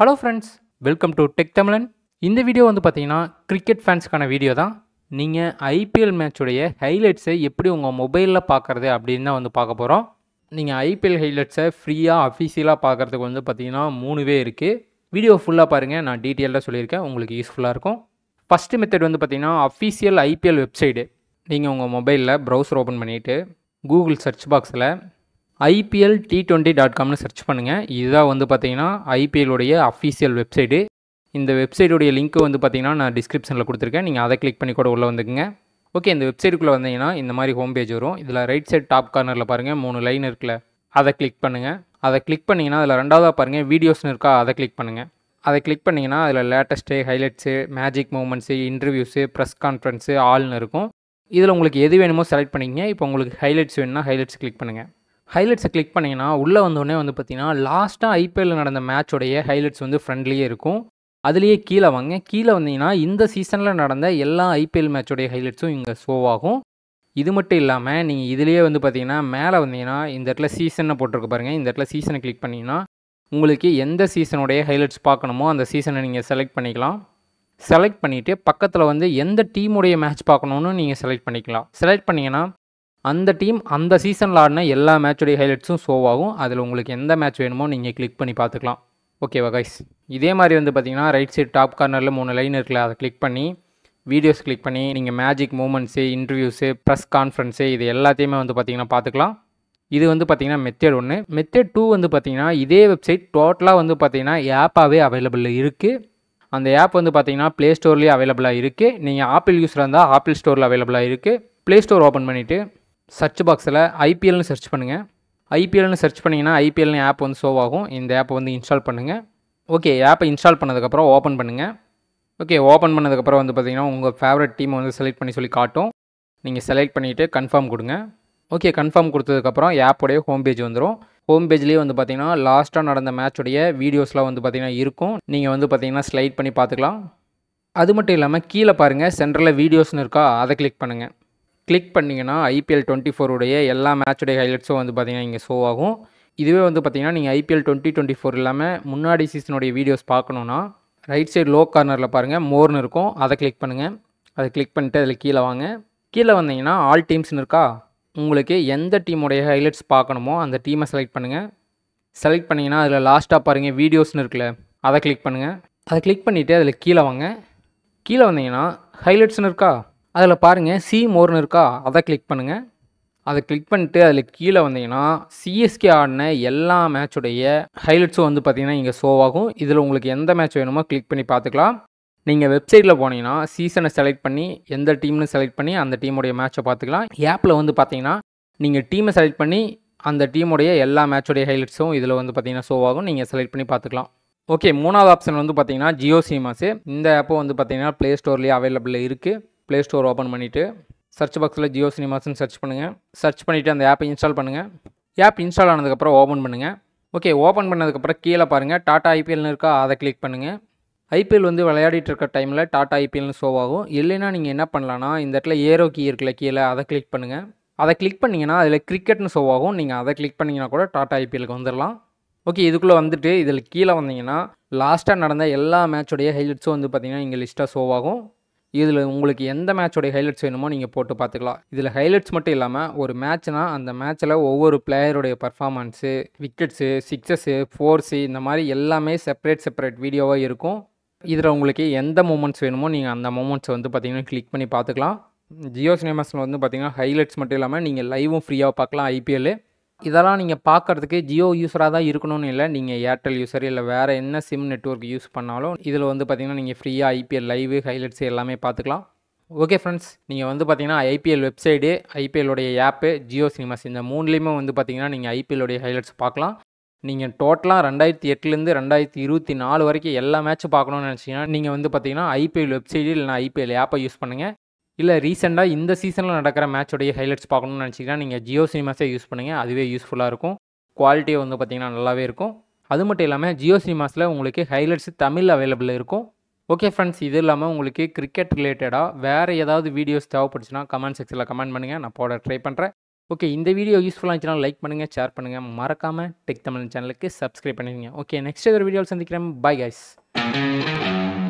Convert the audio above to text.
hello friends welcome to tech Tamizhan இந்த video வந்து பார்த்தீங்கன்னா கிரிக்கெட் ஃபேன்ஸ்க்கான வீடியோ தான் நீங்கள் ஐபிஎல் மேட்சுடைய ஹைலைட்ஸை எப்படி உங்கள் மொபைலில் பார்க்குறது அப்படின்னு தான் வந்து பார்க்க போகிறோம் நீங்கள் ஐபிஎல் ஹைலைட்ஸை ஃப்ரீயாக அஃபீஷியலாக பார்க்குறதுக்கு வந்து பார்த்தீங்கன்னா மூணுவே இருக்குது வீடியோ ஃபுல்லாக பாருங்கள் நான் டீட்டெயிலாக சொல்லியிருக்கேன் உங்களுக்கு யூஸ்ஃபுல்லாக இருக்கும் ஃபஸ்ட்டு மெத்தட் வந்து பார்த்திங்கன்னா அஃபீஷியல் ஐபிஎல் வெப்சைடு நீங்கள் உங்கள் மொபைலில் ப்ரௌசர் ஓப்பன் பண்ணிவிட்டு கூகுள் சர்ச் பாக்ஸில் ஐபிஎல் டி டுவெண்ட்டி டாட் காம்னு சர்ச் பண்ணுங்கள் இதுதான் வந்து பார்த்தீங்கன்னா ஐபிஎல்லுடைய அஃபீஷியல் வெப்சைட்டு இந்த வெப்சைட்டுடைய லிங்க்கு வந்து பார்த்தீங்கன்னா நான் டிஸ்கிரிப்ஷனில் கொடுத்துருக்கேன் நீங்கள் அதை கிளிக் பண்ணி கூட உள்ளே வந்துக்குங்க ஓகே இந்த வெப்சைட்டுக்குள்ளே வந்தீங்கன்னா இந்த மாதிரி ஹோம் பேஜ் வரும் இதில் ரைட் சைட் டாப் கார்னரில் பாருங்கள் மூணு லைன் இருக்குல்ல அதை கிளிக் பண்ணுங்கள் அதை கிளிக் பண்ணிங்கன்னா அதில் ரெண்டாவதாக பாருங்கள் வீடியோஸ்னு இருக்கா அதை கிளிக் பண்ணுங்கள் அதை கிளிக் பண்ணிங்கன்னா அதில் latest highlights magic moments interviews press conference ஆல்னு இருக்கும் இதில் உங்களுக்கு எது வேணுமோ செலக்ட் பண்ணிக்கங்க இப்போ உங்களுக்கு ஹைலைட்ஸ் வேணும்னா ஹைலைட்ஸ் கிளிக் பண்ணுங்கள் ஹைலைட்ஸை கிளிக் பண்ணிங்கன்னா உள்ளே வந்தோடனே வந்து பார்த்தீங்கன்னா லாஸ்ட்டாக ஐபிஎல்லில் நடந்த மேட்சோடைய ஹைலைட்ஸ் வந்து ஃப்ரெண்ட்லியே இருக்கும் அதுலேயே கீழே வாங்க கீழே வந்தீங்கன்னா இந்த சீசனில் நடந்த எல்லா ஐபிஎல் மேட்சோடைய ஹைலைட்ஸும் இங்கே ஆகும் இது மட்டும் இல்லாமல் நீங்கள் இதுலேயே வந்து பார்த்தீங்கன்னா மேலே வந்தீங்கன்னா இந்த இடத்துல சீசனை போட்டிருக்க பாருங்கள் இந்த இடத்துல சீசனை கிளிக் பண்ணிங்கன்னா உங்களுக்கு எந்த சீசனுடைய ஹைலைட்ஸ் பார்க்கணுமோ அந்த சீசனை நீங்கள் செலக்ட் பண்ணிக்கலாம் செலக்ட் பண்ணிவிட்டு பக்கத்தில் வந்து எந்த டீமுடைய மேட்ச் பார்க்கணுன்னு நீங்கள் செலக்ட் பண்ணிக்கலாம் செலக்ட் பண்ணிங்கன்னா அந்த டீம் அந்த சீசனில் ஆடின எல்லா மேட்சுடைய ஹைலைட்ஸும் ஆகும் அதில் உங்களுக்கு எந்த மேட்ச் வேணுமோ நீங்கள் கிளிக் பண்ணி பார்த்துக்கலாம் ஓகேவா கைஸ் இதே மாதிரி வந்து பார்த்திங்கன்னா ரைட் சைட் டாப் கார்னரில் மூணு லைன் இருக்குல்ல அதை கிளிக் பண்ணி வீடியோஸ் கிளிக் பண்ணி நீங்கள் magic moments interviews press conference இது எல்லாத்தையுமே வந்து பார்த்திங்கன்னா பார்த்துக்கலாம் இது வந்து பார்த்திங்கன்னா மெத்தட் ஒன்று மெத்தட் டூ வந்து பார்த்திங்கன்னா இதே வெப்சைட் டோட்டலாக வந்து பார்த்திங்கன்னா ஆப்பாகவே அவைலபிள் இருக்குது அந்த ஆப் வந்து பார்த்திங்கன்னா ப்ளே ஸ்டோர்லேயே அவைலபிளாக இருக்குது நீங்கள் ஆப்பிள் யூஸில் இருந்தால் ஆப்பிள் ஸ்டோரில் அவைலபிளாக இருக்குது ப்ளே ஸ்டோர் ஓப்பன் பண்ணிவிட்டு சர்ச் பாக்ஸில் ஐபிஎல்னு சர்ச் பண்ணுங்கள் ஐபிஎல்னு சர்ச் பண்ணிங்கன்னா ஐபிஎல்னு ஆப் வந்து ஷோ ஆகும் இந்த ஆப்பை வந்து இன்ஸ்டால் பண்ணுங்கள் ஓகே ஆப்பை இன்ஸ்டால் பண்ணதுக்கப்புறம் ஓப்பன் பண்ணுங்கள் ஓகே ஓப்பன் பண்ணதுக்கப்புறம் வந்து பார்த்திங்கன்னா உங்கள் ஃபேவரட் டீம் வந்து செலக்ட் பண்ணி சொல்லி காட்டும் நீங்கள் செலக்ட் பண்ணிவிட்டு கன்ஃபார்ம் கொடுங்க ஓகே கன்ஃபார்ம் கொடுத்ததுக்கப்புறம் ஆப்போடைய ஹோம் பேஜ் வந்துடும் ஹோம் பேஜ்லேயே வந்து பார்த்திங்கன்னா லாஸ்ட்டாக நடந்த மேட்சோடைய வீடியோஸ்லாம் வந்து பார்த்திங்கன்னா இருக்கும் நீங்கள் வந்து பார்த்திங்கன்னா ஸ்லைட் பண்ணி பார்த்துக்கலாம் அது மட்டும் இல்லாமல் கீழே பாருங்கள் சென்ட்ரலில் வீடியோஸ்னு இருக்கா அதை கிளிக் பண்ணுங்கள் கிளிக் பண்ணிங்கன்னா ஐபிஎல் டுவெண்ட்டி ஃபோருடைய எல்லா மேட்சுடைய ஹைலைட்ஸும் வந்து பார்த்திங்கன்னா இங்கே ஷோ ஆகும் இதுவே வந்து பார்த்திங்கன்னா நீங்கள் ஐபிஎல் டுவெண்ட்டி டுவெண்ட்டி ஃபோர் இல்லாமல் முன்னாடி சீசனுடைய வீடியோஸ் பார்க்கணுன்னா ரைட் சைடு லோ கார்னரில் பாருங்கள் மோர்னு இருக்கும் அதை கிளிக் பண்ணுங்கள் அதை கிளிக் பண்ணிட்டு அதில் கீழே வாங்க கீழே வந்தீங்கன்னா ஆல் டீம்ஸ்னு இருக்கா உங்களுக்கு எந்த டீமுடைய ஹைலைட்ஸ் பார்க்கணுமோ அந்த டீமை செலக்ட் பண்ணுங்கள் செலக்ட் பண்ணிங்கன்னா அதில் லாஸ்ட்டாக பாருங்கள் வீடியோஸ்னு இருக்குல்ல அதை கிளிக் பண்ணுங்கள் அதை கிளிக் பண்ணிவிட்டு அதில் கீழே வாங்க கீழே வந்தீங்கன்னா ஹைலைட்ஸ்னு இருக்கா அதில் பாருங்கள் சி மோர்னு இருக்கா அதை கிளிக் பண்ணுங்கள் அதை கிளிக் பண்ணிட்டு அதில் கீழே வந்தீங்கன்னா சிஎஸ்கே ஆடின எல்லா மேட்சுடைய ஹைலைட்ஸும் வந்து பார்த்திங்கன்னா இங்கே ஷோவாகும் இதில் உங்களுக்கு எந்த மேட்ச் வேணுமோ கிளிக் பண்ணி பார்த்துக்கலாம் நீங்கள் வெப்சைட்டில் போனீங்கன்னா சீசனை செலக்ட் பண்ணி எந்த டீம்னு செலக்ட் பண்ணி அந்த டீமுடைய மேட்ச்சை பார்த்துக்கலாம் ஆப்பில் வந்து பார்த்தீங்கன்னா நீங்கள் டீமை செலக்ட் பண்ணி அந்த டீமுடைய எல்லா மேட்சுடைய ஹைலைட்ஸும் இதில் வந்து பார்த்தீங்கன்னா ஷோ ஆகும் நீங்கள் செலக்ட் பண்ணி பார்த்துக்கலாம் ஓகே மூணாவது ஆப்ஷன் வந்து பார்த்தீங்கன்னா ஜியோ சினிமாஸு இந்த ஆப்பும் வந்து பார்த்தீங்கன்னா ப்ளே ஸ்டோர்லேயே அவைலபிளில் இருக்குது ப்ளே ஸ்டோர் ஓப்பன் பண்ணிவிட்டு சர்ச் பாக்ஸில் ஜியோ சினிமாஸ்ன்னு சர்ச் பண்ணுங்கள் சர்ச் பண்ணிவிட்டு அந்த ஆப்பை இன்ஸ்டால் பண்ணுங்கள் ஆப் இன்ஸ்டால் ஆனதுக்கப்புறம் ஓப்பன் பண்ணுங்கள் ஓகே ஓப்பன் பண்ணதுக்கப்புறம் கீழே பாருங்கள் டாட்டா ஐபிஎல்னு இருக்கா அதை கிளிக் பண்ணுங்கள் ஐபிஎல் வந்து விளையாடிட்டு இருக்க டைமில் டாட்டா ஐபிஎல்னு ஷோ ஆகும் இல்லைன்னா நீங்கள் என்ன பண்ணலான்னா இந்த இடத்துல ஏரோ கீ இருக்குல்ல கீழே அதை கிளிக் பண்ணுங்கள் அதை கிளிக் பண்ணிங்கன்னா அதில் கிரிக்கெட்னு ஷோ ஆகும் நீங்கள் அதை கிளிக் பண்ணிங்கன்னா கூட டாட்டா ஐபிஎலுக்கு வந்துடலாம் ஓகே இதுக்குள்ளே வந்துட்டு இதில் கீழே வந்தீங்கன்னா லாஸ்ட்டாக நடந்த எல்லா மேட்சோடைய ஹைலைட்ஸும் வந்து பார்த்திங்கன்னா இங்கே லிஸ்ட்டாக ஷோ ஆகும் இதில் உங்களுக்கு எந்த மேட்சோடைய ஹைலைட்ஸ் வேணுமோ நீங்கள் போட்டு பார்த்துக்கலாம் இதில் ஹைலைட்ஸ் மட்டும் இல்லாமல் ஒரு மேட்ச்னா அந்த மேட்ச்சில் ஒவ்வொரு பிளேயருடைய பர்ஃபார்மன்ஸு விக்கெட்ஸு சிக்ஸஸு ஃபோர்ஸு இந்த மாதிரி எல்லாமே செப்பரேட் செப்பரேட் வீடியோவாக இருக்கும் இதில் உங்களுக்கு எந்த மூமெண்ட்ஸ் வேணுமோ நீங்கள் அந்த மூமெண்ட்ஸை வந்து பார்த்தீங்கன்னா கிளிக் பண்ணி பார்த்துக்கலாம் ஜியோ சினிமாஸில் வந்து பார்த்திங்கன்னா ஹைலைட்ஸ் மட்டும் இல்லாமல் நீங்கள் லைவும் ஃப்ரீயாக பார்க்கலாம் ஐபிஎல்லு இதெல்லாம் நீங்கள் பார்க்குறதுக்கு ஜியோ யூஸராக தான் இருக்கணும்னு இல்லை நீங்கள் ஏர்டெல் யூஸர் இல்லை வேறு என்ன சிம் நெட்ஒர்க் யூஸ் பண்ணாலும் இதில் வந்து பார்த்திங்கன்னா நீங்கள் ஃப்ரீயாக ஐபிஎல் லைவ் ஹைலைட்ஸ் எல்லாமே பார்த்துக்கலாம் ஓகே ஃப்ரெண்ட்ஸ் நீங்கள் வந்து பார்த்தீங்கன்னா ஐபிஎல் வெப்சைடு ஐபிஎல்லுடைய ஆப்பு ஜியோ சினிமாஸ் இந்த மூணுலேயுமே வந்து பார்த்தீங்கன்னா நீங்கள் ஐபிஎல்லுடைய ஹைலைட்ஸ் பார்க்கலாம் நீங்கள் டோட்டலாக ரெண்டாயிரத்தி எட்டுலேருந்து ரெண்டாயிரத்தி இருபத்தி நாலு வரைக்கும் எல்லா மேட்ச்சும் பார்க்கணுன்னு நினச்சிங்கன்னா நீங்கள் வந்து பார்த்தீங்கன்னா ஐபிஎல் வெப்சைடு இல்லைனா ஐபிஎல் ஆப்பை யூஸ் பண்ணுங்கள் இல்லை ரீசெண்டாக இந்த சீசனில் நடக்கிற மேட்சோடைய ஹைலைட்ஸ் பார்க்கணும்னு நினச்சிங்கன்னா நீங்கள் ஜியோ சினிமாஸே யூஸ் பண்ணுங்கள் அதுவே யூஸ்ஃபுல்லாக இருக்கும் குவாலிட்டியை வந்து பார்த்திங்கன்னா நல்லாவே இருக்கும் அது மட்டும் இல்லாமல் ஜியோ சினிமாஸில் உங்களுக்கு ஹைலைட்ஸ் தமிழ் அவைலபிள் இருக்கும் ஓகே ஃப்ரெண்ட்ஸ் இது இல்லாமல் உங்களுக்கு கிரிக்கெட் ரிலேட்டடாக வேறு ஏதாவது வீடியோஸ் தேவைப்பட்டுச்சுன்னா கமெண்ட் செக்ஷனில் கமெண்ட் பண்ணுங்கள் நான் போட ட்ரை பண்ணுறேன் ஓகே இந்த வீடியோ யூஸ்ஃபுல்லாக இருந்துச்சுன்னா லைக் பண்ணுங்கள் ஷேர் பண்ணுங்கள் மறக்காமல் டெக் தமிழ் சேனலுக்கு சப்ஸ்கிரைப் பண்ணிடுங்க ஓகே நெக்ஸ்ட் ஒரு வீடியோவில் சந்திக்கிறேன் பாய் கைஸ்